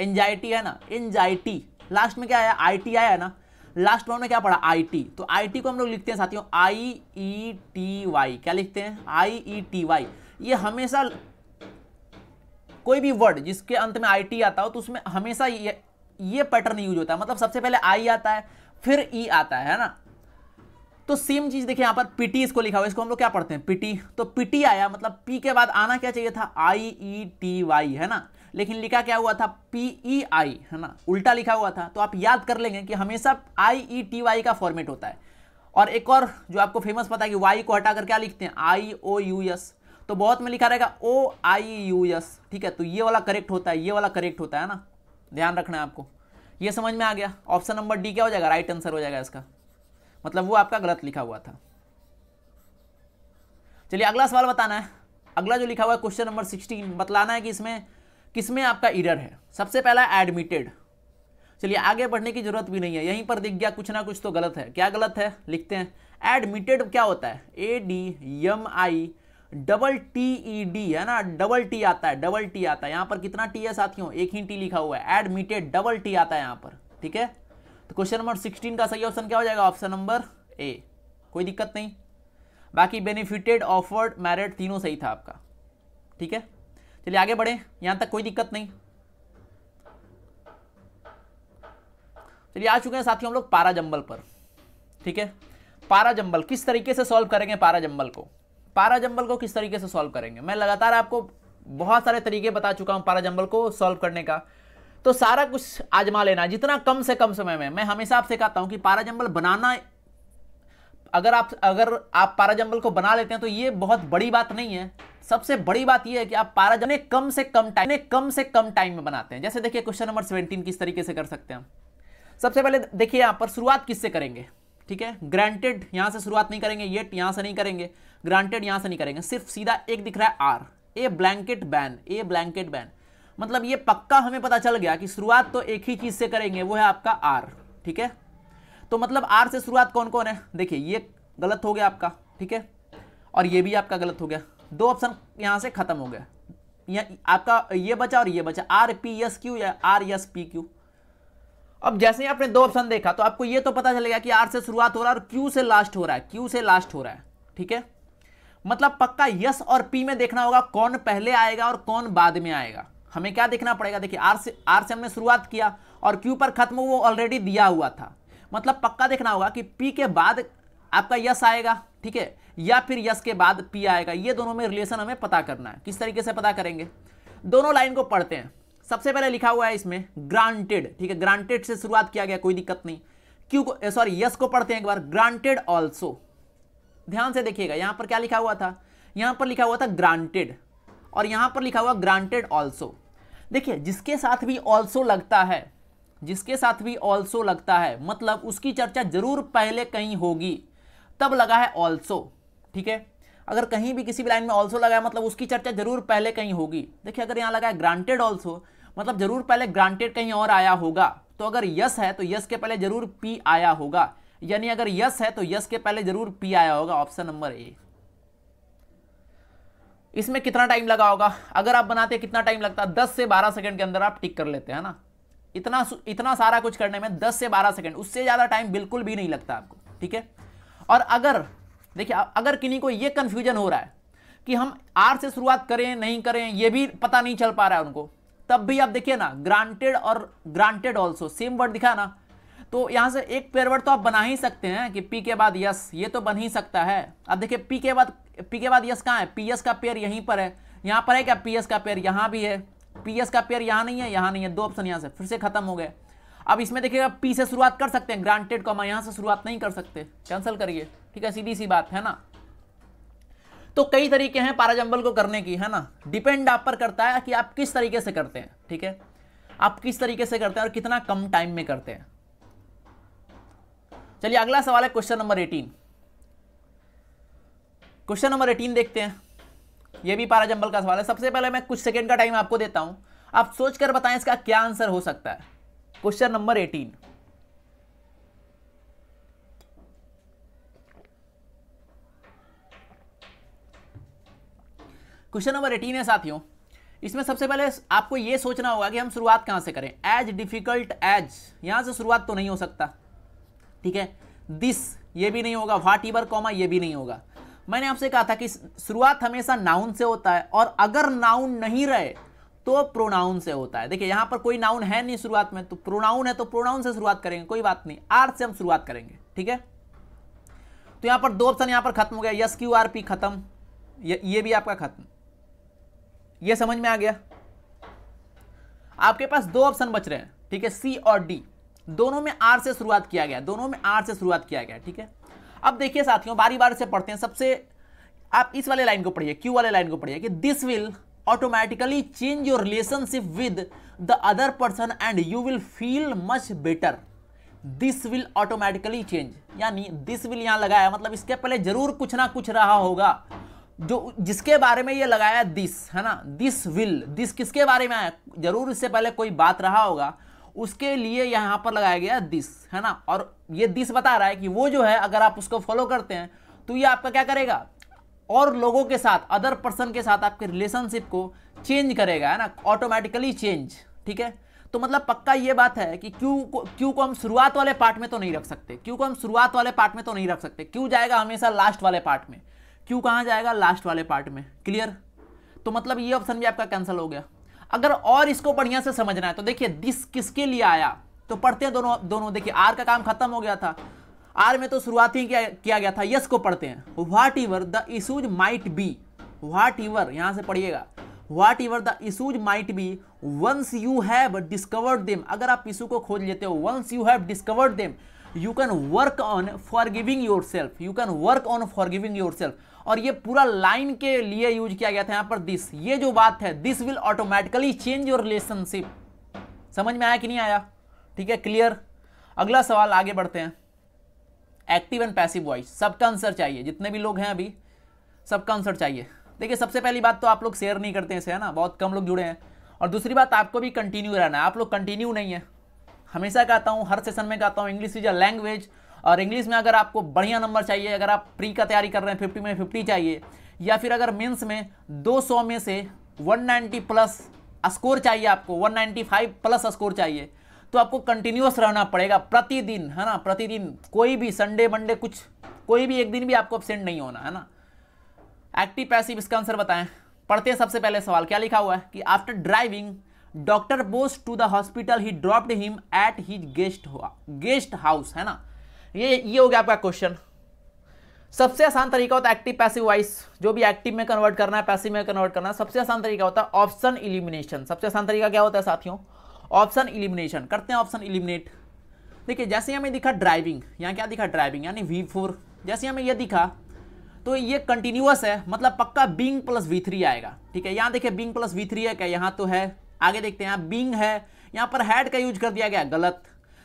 एंजाइटी है ना एंजाइटी लास्ट में क्या आया आई टी आया ना लास्ट में क्या पढ़ा आई टी तो आई टी को हम लोग लिखते हैं साथियों आई ई टी वाई क्या लिखते हैं आई ई टी वाई ये हमेशा कोई भी वर्ड जिसके अंत में आई टी आता हो तो उसमें हमेशा ये ये पैटर्न यूज होता है मतलब सबसे पहले आई आता है फिर ई e आता है, है ना तो सेम चीज देखिए यहां पर पीटी इसको लिखा हुआ इसको हम लोग क्या पढ़ते हैं पीटी तो पीटी आया मतलब पी के बाद आना क्या चाहिए था आई ई टी वाई है ना लेकिन लिखा क्या हुआ था पी ई आई है ना उल्टा लिखा हुआ था तो आप याद कर लेंगे कि हमेशा आई ई टी वाई का फॉर्मेट होता है और एक और जो आपको फेमस पता है कि वाई को हटाकर क्या लिखते हैं आई ओ यू एस तो बहुत में लिखा रहेगा ओ आई यू एस ठीक है तो ये वाला करेक्ट होता है ये वाला करेक्ट होता है ना ध्यान रखना है आपको ये समझ में आ गया ऑप्शन नंबर डी क्या हो जाएगा राइट आंसर हो जाएगा इसका मतलब वो आपका गलत लिखा हुआ था चलिए अगला सवाल बताना है अगला जो लिखा हुआ है क्वेश्चन नंबर सिक्सटीन बतलाना है कि इसमें किसमें आपका इरर है सबसे पहला एडमिटेड चलिए आगे बढ़ने की जरूरत भी नहीं है यहीं पर दिख गया कुछ ना कुछ तो गलत है क्या गलत है लिखते हैं एडमिटेड क्या होता है A D M I double T E D है ना डबल टी आता है डबल टी आता है यहां पर कितना टी है साथियों एक ही टी लिखा हुआ है एडमिटेड डबल टी आता है यहां पर ठीक है तो क्वेश्चन नंबर सिक्सटीन का सही ऑप्शन क्या हो जाएगा ऑप्शन नंबर ए कोई दिक्कत नहीं बाकी बेनिफिटेड ऑफर्ड मैरिड तीनों सही था आपका ठीक है चलिए आगे बढ़े यहां तक कोई दिक्कत नहीं चलिए आ चुके हैं साथियों हम लोग पारा जंबल पर ठीक है पारा जंबल किस तरीके से सॉल्व करेंगे पारा जंबल को पारा जंबल को किस तरीके से सॉल्व करेंगे मैं लगातार आपको बहुत सारे तरीके बता चुका हूं पारा जंबल को सॉल्व करने का तो सारा कुछ आजमा लेना जितना कम से कम समय में मैं हमेशा आपसे कहता हूं कि पारा जंबल बनाना अगर आप अगर आप पाराजम्बल को बना लेते हैं तो ये बहुत बड़ी बात नहीं है सबसे बड़ी बात यह है कि आप पाराजम्बल कम से कम टाइम कम से कम टाइम में बनाते हैं जैसे देखिए क्वेश्चन नंबर सेवेंटीन किस तरीके से कर सकते हैं सबसे पहले देखिए यहाँ पर शुरुआत किससे करेंगे ठीक है ग्रांटेड यहाँ से शुरुआत नहीं करेंगे येट यहाँ से नहीं करेंगे ग्रांटेड यहाँ से नहीं करेंगे सिर्फ सीधा एक दिख रहा है are a blanket ban a blanket ban मतलब ये पक्का हमें पता चल गया कि शुरुआत तो एक ही चीज़ से करेंगे वो है आपका आर ठीक है तो मतलब आर से शुरुआत कौन कौन है देखिए ये गलत हो गया आपका ठीक है और ये भी आपका गलत हो गया दो ऑप्शन यहाँ से खत्म हो गया आपका ये बचा और ये बचा आर पी एस क्यू या आर एस पी क्यू अब जैसे ही आपने दो ऑप्शन देखा तो आपको ये तो पता चलेगा कि आर से शुरुआत हो रहा है और क्यू से लास्ट हो रहा है क्यू से लास्ट हो रहा है ठीक है मतलब पक्का यस और पी में देखना होगा कौन पहले आएगा और कौन बाद में आएगा हमें क्या देखना पड़ेगा देखिए आर से आर से हमने शुरुआत किया और क्यू पर खत्म वो ऑलरेडी दिया हुआ था मतलब पक्का देखना होगा कि पी के बाद आपका यस आएगा ठीक है या फिर यस के बाद पी आएगा ये दोनों में रिलेशन हमें पता करना है किस तरीके से पता करेंगे दोनों लाइन को पढ़ते हैं सबसे पहले लिखा हुआ है इसमें ग्रांटेड ठीक है ग्रांटेड से शुरुआत किया गया कोई दिक्कत नहीं क्यों सॉरी यस को पढ़ते हैं एक बार ग्रांटेड ऑल्सो ध्यान से देखिएगा यहां पर क्या लिखा हुआ था यहां पर लिखा हुआ था ग्रांटेड और यहां पर लिखा हुआ ग्रांटेड ऑल्सो देखिए जिसके साथ भी ऑल्सो लगता है जिसके साथ भी ऑल्सो लगता है मतलब उसकी चर्चा जरूर पहले कहीं होगी तब लगा है ऑल्सो ठीक है अगर कहीं भी किसी भी लाइन में ऑल्सो लगा है मतलब उसकी चर्चा जरूर पहले कहीं होगी देखिए अगर यहाँ लगा है ग्रांटेड ऑल्सो मतलब जरूर पहले ग्रांटेड कहीं और आया होगा तो अगर यस है तो यस के पहले जरूर पी आया होगा यानी अगर यस है तो यस के पहले जरूर पी आया होगा ऑप्शन नंबर ए इसमें कितना टाइम लगा होगा अगर आप बनाते कितना टाइम लगता है दस से बारह सेकंड के अंदर आप टिक कर लेते हैं ना इतना इतना सारा कुछ करने में 10 से 12 सेकंड उससे ज़्यादा टाइम बिल्कुल भी नहीं लगता आपको ठीक है और अगर देखिए अगर किन्हीं को ये कन्फ्यूजन हो रहा है कि हम आर से शुरुआत करें नहीं करें ये भी पता नहीं चल पा रहा है उनको तब भी आप देखिए ना ग्रांटेड और ग्रांटेड ऑल्सो सेम वर्ड दिखा ना तो यहां से एक पेयर वर्ड तो आप बना ही सकते हैं कि पी के बाद यस ये तो बन ही सकता है अब देखिए पी के बाद पी के बाद यस कहाँ है पी का पेयर यहीं पर है यहाँ पर है क्या पी एस का पेयर यहाँ भी है पी एस का पेयर यहाँ नहीं है यहाँ नहीं है दो ऑप्शन यहाँ से फिर से खत्म हो गए अब इसमें देखिएगा पी से शुरुआत कर सकते हैं ग्रांटेड कॉमा यहाँ से शुरुआत नहीं कर सकते कैंसिल करिए ठीक है सीधी सी बात है ना तो कई तरीके हैं पाराजंबल को करने की है ना डिपेंड आप पर करता है कि आप किस तरीके से करते हैं ठीक है आप किस तरीके से करते हैं और कितना कम टाइम में करते हैं चलिए अगला सवाल है question number eighteen question number eighteen देखते हैं ये भी पारा जंबल का सवाल है सबसे पहले मैं कुछ सेकेंड का टाइम आपको देता हूं आप सोचकर बताएं इसका क्या आंसर हो सकता है question number eighteen question number eighteen है साथियों इसमें सबसे पहले आपको यह सोचना होगा कि हम शुरुआत कहां से करें एज डिफिकल्ट एज यहां से शुरुआत तो नहीं हो सकता ठीक है दिस ये भी नहीं होगा वाट इवर कॉमा ये भी नहीं होगा मैंने आपसे कहा था कि शुरुआत हमेशा नाउन से होता है और अगर नाउन नहीं रहे तो प्रोनाउन से होता है देखिए यहां पर कोई नाउन है नहीं शुरुआत में तो प्रोनाउन है तो प्रोनाउन से शुरुआत करेंगे कोई बात नहीं आर से हम शुरुआत करेंगे ठीक है तो यहां पर दो ऑप्शन यहां पर खत्म हो गया यस क्यू आर पी खत्म ये, ये भी आपका खत्म ये समझ में आ गया आपके पास दो ऑप्शन बच रहे हैं ठीक है सी और डी दोनों में आर से शुरुआत किया गया दोनों में आर से शुरुआत किया गया ठीक है अब देखिए साथियों बारी बार से पढ़ते हैं सबसे आप इस वाले लाइन को पढ़िए क्यू वाले लाइन को पढ़िए कि this will automatically change your relationship with the other person and you will feel much better this will automatically change यानी दिस विल यहाँ लगाया मतलब इसके पहले जरूर कुछ ना कुछ रहा होगा जो जिसके बारे में ये लगाया दिस है ना दिस विल दिस किसके बारे में आया जरूर इससे पहले कोई बात रहा होगा उसके लिए यहां पर लगाया गया दिस है ना और ये दिस बता रहा है कि वो जो है अगर आप उसको फॉलो करते हैं तो ये आपका क्या करेगा और लोगों के साथ अदर पर्सन के साथ आपके रिलेशनशिप को चेंज करेगा है ना ऑटोमेटिकली चेंज ठीक है तो मतलब पक्का ये बात है कि क्यों क्यों को हम शुरुआत वाले पार्ट में तो नहीं रख सकते क्यों को हम शुरुआत वाले पार्ट में तो नहीं रख सकते क्यों जाएगा हमेशा लास्ट वाले पार्ट में क्यों कहाँ जाएगा लास्ट वाले पार्ट में क्लियर तो मतलब ये ऑप्शन भी आपका कैंसिल हो गया अगर और इसको बढ़िया से समझना है तो देखिए दिस किसके लिए आया तो पढ़ते हैं दोनों दोनों देखिए आर का काम खत्म हो गया था आर में तो शुरुआत ही किया, किया गया था यस को पढ़ते हैं whatever the issues might be whatever यहां से पढ़िएगा whatever the issues might be once you have discovered them अगर आप इशू को खोज लेते हो once you have discovered them you can work on forgiving yourself you can work on forgiving yourself और ये पूरा line के लिए यूज किया गया था यहां पर दिस ये जो बात है this will automatically change your relationship समझ में आया कि नहीं आया ठीक है क्लियर अगला सवाल आगे बढ़ते हैं एक्टिव एंड पैसिव वॉइस सबका आंसर चाहिए जितने भी लोग हैं अभी सबका आंसर चाहिए देखिए सबसे पहली बात तो आप लोग शेयर नहीं करते हैं है ना बहुत कम लोग जुड़े हैं और दूसरी बात आपको भी कंटिन्यू रहना है आप लोग कंटिन्यू नहीं है हमेशा कहता हूँ हर सेशन में कहता हूँ इंग्लिश इज अ लैंग्वेज और इंग्लिश में अगर आपको बढ़िया नंबर चाहिए अगर आप प्री का तैयारी कर रहे हैं फिफ्टी में फिफ्टी चाहिए या फिर अगर मेंस में सौ में से नाइन्टी प्लस स्कोर चाहिए आपको फाइव प्लस स्कोर चाहिए तो आपको कंटिन्यूस रहना पड़ेगा प्रतिदिन है ना प्रतिदिन कोई भी संडे मंडे कुछ कोई भी एक दिन भी आपको अब्सेंट नहीं होना है ना एक्टिव पैसिव इसका आंसर बताएं पढ़ते हैं सबसे पहले सवाल क्या लिखा हुआ है कि after driving doctor Bose to the hospital he dropped him at his guest guest house है ना ये ये हो गया आपका क्वेश्चन सबसे आसान तरीका होता है एक्टिव पैसिव वाइस जो भी एक्टिव में कन्वर्ट करना है पैसिव में कन्वर्ट करना है सबसे आसान तरीका होता है ऑप्शन इलिमिनेशन सबसे आसान तरीका क्या होता है साथियों ऑप्शन इलिमिनेशन करते हैं ऑप्शन इलिमिनेट देखिए जैसे हमें दिखा ड्राइविंग यहाँ क्या दिखा ड्राइविंग यानी वी फोर जैसे हमें यह दिखा तो ये कंटिन्यूस है मतलब पक्का बिंग प्लस वी थ्री आएगा ठीक है यहाँ देखिए बिंग प्लस वी थ्री है क्या यहाँ तो है आगे देखते हैं यहाँ बिंग है यहाँ पर हैड का यूज कर दिया गया गलत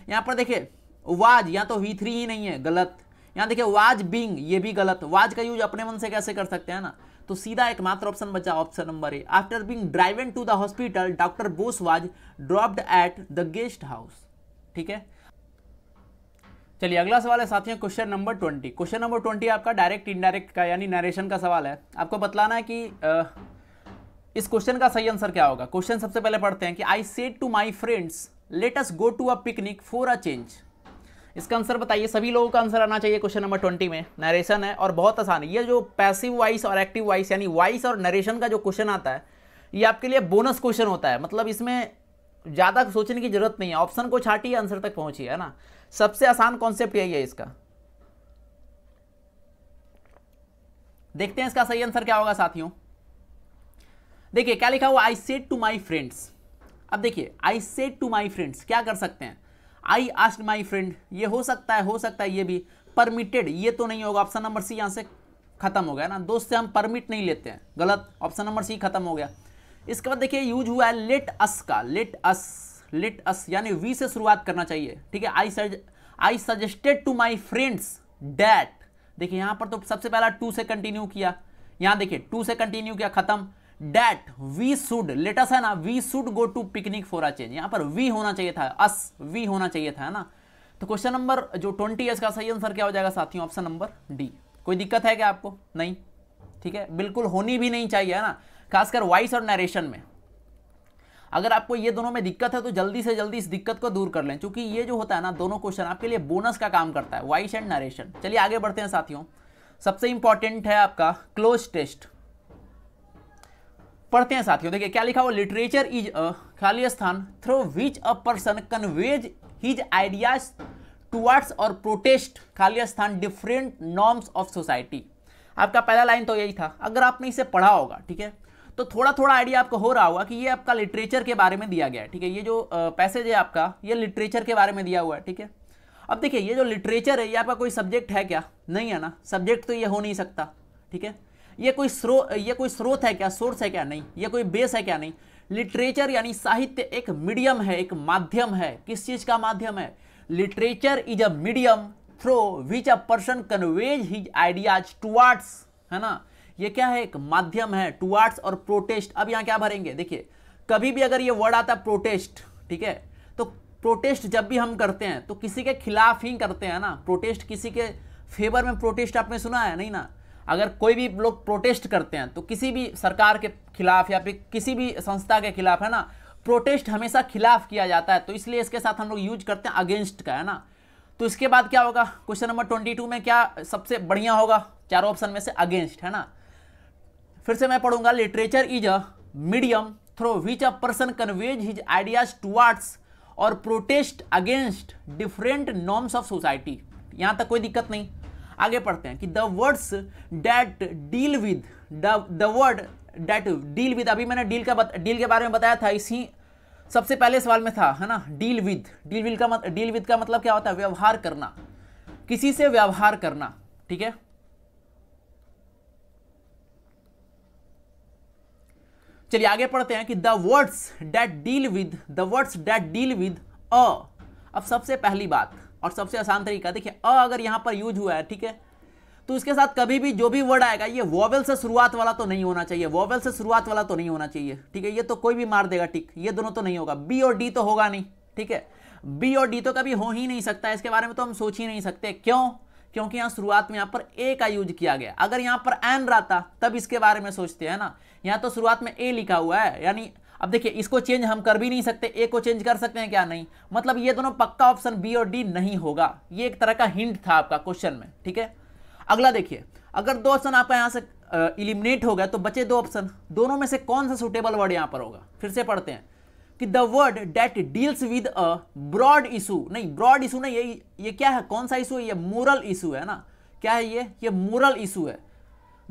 यहाँ पर देखिए वाज या तो वी थ्री ही नहीं है गलत यहाँ देखिए वाज बिंग ये भी गलत वाज का यूज अपने मन से कैसे कर सकते हैं ना तो सीधा एकमात्र ऑप्शन बचा option number A after being driven to the hospital doctor Bose was dropped at the guest house ठीक है चलिए अगला सवाल है साथियों question number twenty question number twenty आपका डायरेक्ट इनडायरेक्ट का यानी नरेशन का सवाल है आपको बतलाना है कि आ, इस क्वेश्चन का सही आंसर क्या होगा क्वेश्चन सबसे पहले पढ़ते हैं कि I said to my friends let us go to a picnic for a change इसका आंसर बताइए सभी लोगों का आंसर आना चाहिए क्वेश्चन नंबर ट्वेंटी में नरेशन है और बहुत आसान है ये जो पैसिव वाइस और एक्टिव वाइस यानी वाइस और नरेशन का जो क्वेश्चन आता है ये आपके लिए बोनस क्वेश्चन होता है मतलब इसमें ज़्यादा सोचने की जरूरत नहीं है ऑप्शन को छाटिए आंसर तक पहुंचिए है ना सबसे आसान कॉन्सेप्ट यही है इसका देखते हैं इसका सही आंसर क्या होगा साथियों देखिए क्या लिखा हुआ I said to my friends अब देखिए I said to my friends क्या कर सकते हैं आई आस्ट माई फ्रेंड ये हो सकता है हो सकता है ये भी परमिटेड ये तो नहीं होगा ऑप्शन नंबर सी यहाँ से खत्म हो गया ना दोस्त से हम परमिट नहीं लेते हैं गलत ऑप्शन नंबर सी खत्म हो गया इसके बाद देखिए यूज हुआ है लेट अस का लेट अस लेट अस यानी वी से शुरुआत करना चाहिए ठीक है आई सज I suggested to my friends that देखिए यहाँ पर तो सबसे पहला टू से कंटिन्यू किया यहाँ देखिए टू से कंटिन्यू किया खत्म डेट वी शुड लेटस है ना we should go to picnic for a change यहां पर वी होना चाहिए था अस वी होना चाहिए था है ना तो क्वेश्चन नंबर जो ट्वेंटी है इसका सही आंसर क्या हो जाएगा साथियों ऑप्शन नंबर डी कोई दिक्कत है क्या आपको नहीं ठीक है बिल्कुल होनी भी नहीं चाहिए है ना खासकर वॉइस और नरेशन में अगर आपको ये दोनों में दिक्कत है तो जल्दी से जल्दी इस दिक्कत को दूर कर लें क्योंकि ये जो होता है ना दोनों क्वेश्चन आपके लिए बोनस का काम करता है वॉइस एंड नरेशन चलिए आगे बढ़ते हैं साथियों सबसे इंपॉर्टेंट है आपका क्लोज टेस्ट पढ़ते हैं साथियों देखिए क्या लिखा हुआ लिटरेचर इज अ खाली स्थान through which a person conveys his ideas towards और प्रोटेस्ट खाली स्थान डिफरेंट नॉर्म्स ऑफ सोसाइटी आपका पहला लाइन तो यही था अगर आपने इसे पढ़ा होगा ठीक है तो थोड़ा थोड़ा आइडिया आपको हो रहा होगा कि ये आपका लिटरेचर के बारे में दिया गया है ठीक है ये जो पैसेज है आपका ये लिटरेचर के बारे में दिया हुआ है ठीक है अब देखिए ये जो लिटरेचर है ये आपका कोई सब्जेक्ट है क्या नहीं है ना सब्जेक्ट तो ये हो नहीं सकता ठीक है ये कोई स्रो ये कोई स्रोत है क्या सोर्स है क्या नहीं ये कोई बेस है क्या नहीं लिटरेचर यानी साहित्य एक मीडियम है एक माध्यम है किस चीज़ का माध्यम है literature is a medium through which a person conveys his ideas towards है ना ये क्या है एक माध्यम है टुवार्ड्स और प्रोटेस्ट अब यहाँ क्या भरेंगे देखिए कभी भी अगर ये वर्ड आता है प्रोटेस्ट ठीक है तो प्रोटेस्ट जब भी हम करते हैं तो किसी के खिलाफ ही करते हैं ना प्रोटेस्ट किसी के फेवर में प्रोटेस्ट आपने सुना है नहीं ना अगर कोई भी लोग प्रोटेस्ट करते हैं तो किसी भी सरकार के खिलाफ या फिर किसी भी संस्था के खिलाफ है ना प्रोटेस्ट हमेशा खिलाफ किया जाता है तो इसलिए इसके साथ हम लोग यूज करते हैं अगेंस्ट का है ना तो इसके बाद क्या होगा क्वेश्चन नंबर ट्वेंटी टू में क्या सबसे बढ़िया होगा चारों ऑप्शन में से अगेंस्ट है ना फिर से मैं पढ़ूंगा literature is a medium through which a person conveys his ideas towards और protest against different norms of society यहाँ तक कोई दिक्कत नहीं आगे पढ़ते हैं कि the words that deal with the word that deal with अभी मैंने डील का डील के बारे में बताया था इसी सबसे पहले सवाल में था है ना डील विद डील विद का डील विद का मतलब क्या होता है व्यवहार करना किसी से व्यवहार करना ठीक है चलिए आगे पढ़ते हैं कि the words that deal with the words that deal with a अब सबसे पहली बात और सबसे आसान तरीका देखिए अ अगर यहाँ पर यूज हुआ है ठीक है तो इसके साथ कभी भी जो भी वर्ड आएगा ये वॉवेल से शुरुआत वाला तो नहीं होना चाहिए वॉवेल से शुरुआत वाला तो नहीं होना चाहिए ठीक है ये तो कोई भी मार देगा ठीक ये दोनों तो नहीं होगा बी और डी तो होगा नहीं ठीक है बी और डी तो कभी हो ही नहीं सकता इसके बारे में तो हम सोच ही नहीं सकते क्यों क्योंकि यहाँ शुरुआत में यहाँ पर ए का यूज किया गया अगर यहाँ पर एन रहता तब इसके बारे में सोचते हैं ना यहाँ तो शुरुआत में ए लिखा हुआ है यानी अब देखिए इसको चेंज हम कर भी नहीं सकते ए को चेंज कर सकते हैं क्या नहीं मतलब ये दोनों पक्का ऑप्शन बी और डी नहीं होगा ये एक तरह का हिंट था आपका क्वेश्चन में ठीक है अगला देखिए अगर दो ऑप्शन आपका यहाँ से इलिमिनेट हो गया तो बचे दो ऑप्शन दोनों में से कौन सा सुटेबल वर्ड यहाँ पर होगा फिर से पढ़ते हैं कि the word that deals with a broad issue नहीं ब्रॉड इशू नहीं ये ये क्या है कौन सा इशू है ये मोरल इशू है ना क्या है ये ये मोरल इशू है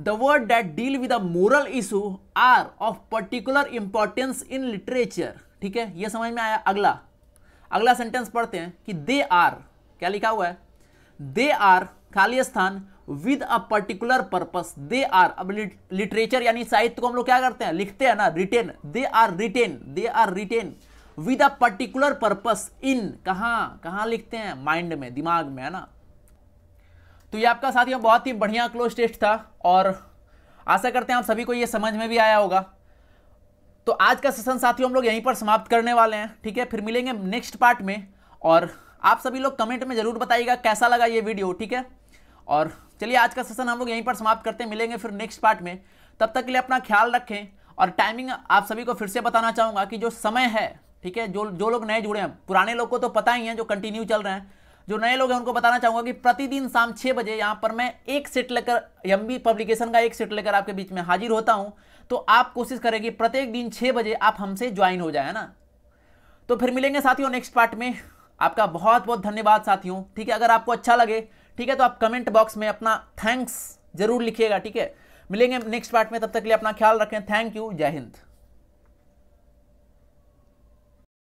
the word that deal with a moral issue are of particular importance in literature ठीक है ये समझ में आया अगला अगला सेंटेंस पढ़ते हैं कि दे आर क्या लिखा हुआ है दे आर खाली स्थान with a particular purpose they are अब लिटरेचर यानी साहित्य को हम लोग क्या करते हैं लिखते हैं ना written they are written they are written with a particular purpose इन कहा लिखते हैं माइंड में दिमाग में है ना तो ये आपका साथियों बहुत ही बढ़िया क्लोज टेस्ट था और आशा करते हैं आप सभी को ये समझ में भी आया होगा तो आज का सेशन साथियों हम लोग यहीं पर समाप्त करने वाले हैं ठीक है फिर मिलेंगे नेक्स्ट पार्ट में और आप सभी लोग कमेंट में ज़रूर बताइएगा कैसा लगा ये वीडियो ठीक है और चलिए आज का सेशन हम लोग यहीं पर समाप्त करते हैं मिलेंगे फिर नेक्स्ट पार्ट में तब तक के लिए अपना ख्याल रखें और टाइमिंग आप सभी को फिर से बताना चाहूँगा कि जो समय है ठीक है जो जो लोग नए जुड़े हैं पुराने लोग को तो पता ही है जो कंटिन्यू चल रहे हैं जो नए लोग हैं उनको बताना चाहूंगा कि प्रतिदिन शाम छह बजे यहां पर मैं एक सेट लेकर एम पब्लिकेशन का एक सेट लेकर आपके बीच में हाजिर होता हूं तो आप कोशिश करें कि प्रत्येक दिन छः बजे आप हमसे ज्वाइन हो जाए ना तो फिर मिलेंगे साथियों नेक्स्ट पार्ट में आपका बहुत बहुत धन्यवाद साथियों ठीक है अगर आपको अच्छा लगे ठीक है तो आप कमेंट बॉक्स में अपना थैंक्स जरूर लिखिएगा ठीक है मिलेंगे नेक्स्ट पार्ट में तब तक के लिए अपना ख्याल रखें थैंक यू जय हिंद